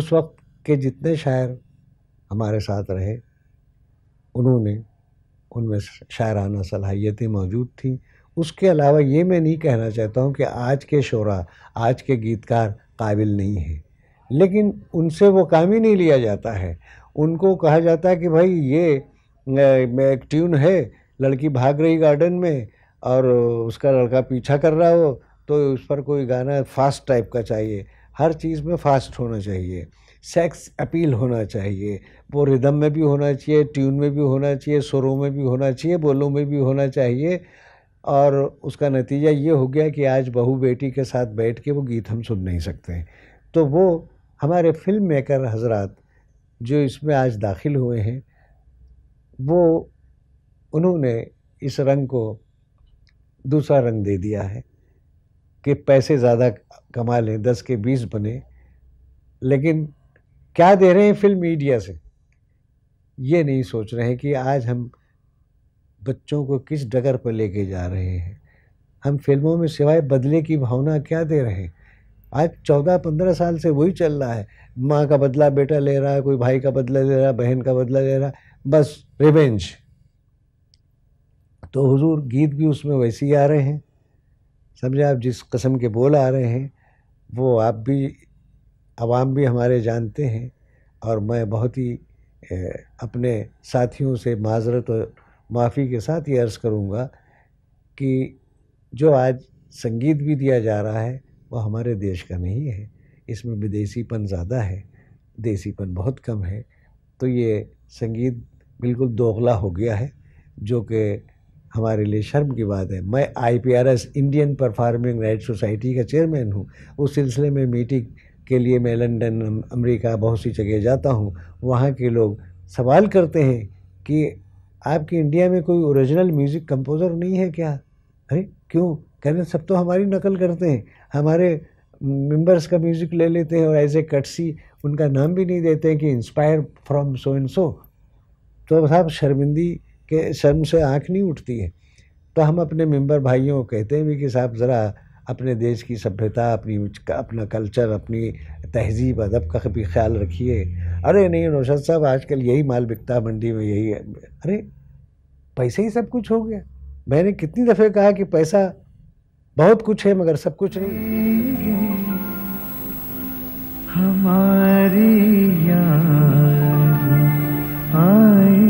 उस वक्त के जितने शायर हमारे साथ रहे उन्होंने उनमें शायराना सलाहियतें मौजूद थी उसके अलावा ये मैं नहीं कहना चाहता हूँ कि आज के शोरा आज के गीतकार काबिल नहीं है लेकिन उनसे वो काम ही नहीं लिया जाता है उनको कहा जाता है कि भाई ये एक ट्यून है लड़की भाग रही गार्डन में और उसका लड़का पीछा कर रहा हो तो उस पर कोई गाना फास्ट टाइप का चाहिए हर चीज़ में फास्ट होना चाहिए सेक्स अपील होना चाहिए वो रिदम में भी होना चाहिए ट्यून में भी होना चाहिए सुरों में भी होना चाहिए बोलों में भी होना चाहिए और उसका नतीजा ये हो गया कि आज बहू बेटी के साथ बैठ के वो गीत हम सुन नहीं सकते तो वो हमारे फिल्म मेकर हजरात जो इसमें आज दाखिल हुए हैं वो उन्होंने इस रंग को दूसरा रंग दे दिया है कि पैसे ज़्यादा कमा लें दस के बीस बने लेकिन क्या दे रहे हैं फिल्म मीडिया से ये नहीं सोच रहे हैं कि आज हम बच्चों को किस डगर पर लेके जा रहे हैं हम फिल्मों में सिवाय बदले की भावना क्या दे रहे हैं आज चौदह पंद्रह साल से वही चल रहा है माँ का बदला बेटा ले रहा है कोई भाई का बदला ले रहा है बहन का बदला ले रहा है बस रिवेंज तो हुजूर गीत भी उसमें वैसे ही आ रहे हैं समझे आप जिस कस्म के बोल आ रहे हैं वो आप भी आवाम भी हमारे जानते हैं और मैं बहुत ही अपने साथियों से माजरत और माफ़ी के साथ ये अर्ज़ करूँगा कि जो आज संगीत भी दिया जा रहा है वो हमारे देश का नहीं है इसमें विदेशीपन ज़्यादा है देसीपन बहुत कम है तो ये संगीत बिल्कुल दोगला हो गया है जो कि हमारे लिए शर्म की बात है मैं IPRS Indian performing right society का चेयरमैन हूँ उस सिलसिले में मीटिंग के लिए मैं लंदन अमेरिका बहुत सी जगह जाता हूँ वहाँ के लोग सवाल करते हैं कि आपके इंडिया में कोई ओरिजिनल म्यूज़िक कंपोज़र नहीं है क्या अरे क्यों कहने सब तो हमारी नकल करते हैं हमारे मेंबर्स का म्यूज़िक ले लेते हैं और एज ए कटसी उनका नाम भी नहीं देते हैं कि inspire from so and so तो साहब शर्मिंदी कि शर्म से आँख नहीं उठती है तो हम अपने मेंबर भाइयों को कहते हैं भी कि साहब ज़रा अपने देश की सभ्यता अपनी अपना कल्चर अपनी तहजीब अदब का भी ख्याल रखिए अरे नहीं नौशद साहब आजकल यही माल बिकता मंडी में यही है। अरे पैसे ही सब कुछ हो गया मैंने कितनी दफ़े कहा कि पैसा बहुत कुछ है मगर सब कुछ नहीं हमारी आए